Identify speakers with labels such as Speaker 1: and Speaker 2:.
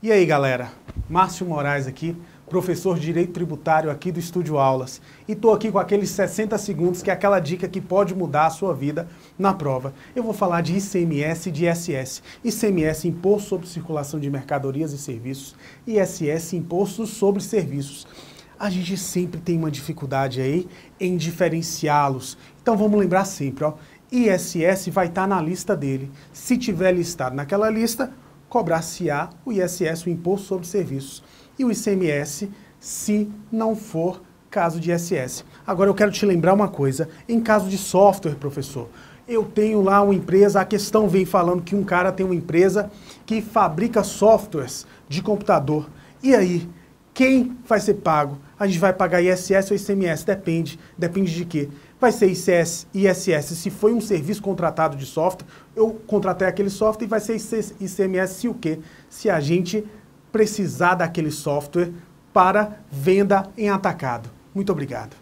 Speaker 1: E aí, galera? Márcio Moraes aqui, professor de Direito Tributário aqui do Estúdio Aulas. E estou aqui com aqueles 60 segundos, que é aquela dica que pode mudar a sua vida na prova. Eu vou falar de ICMS e de ISS. ICMS, Imposto sobre Circulação de Mercadorias e Serviços. ISS, Imposto sobre Serviços a gente sempre tem uma dificuldade aí em diferenciá-los. Então vamos lembrar sempre, ó, ISS vai estar tá na lista dele. Se tiver listado naquela lista, cobrar-se-á o ISS, o Imposto sobre Serviços, e o ICMS, se não for caso de ISS. Agora eu quero te lembrar uma coisa, em caso de software, professor, eu tenho lá uma empresa, a questão vem falando que um cara tem uma empresa que fabrica softwares de computador. E aí, quem vai ser pago? a gente vai pagar ISS ou ICMS, depende, depende de quê. Vai ser ICS, ISS se foi um serviço contratado de software, eu contratei aquele software e vai ser ICMS se o quê? Se a gente precisar daquele software para venda em atacado. Muito obrigado.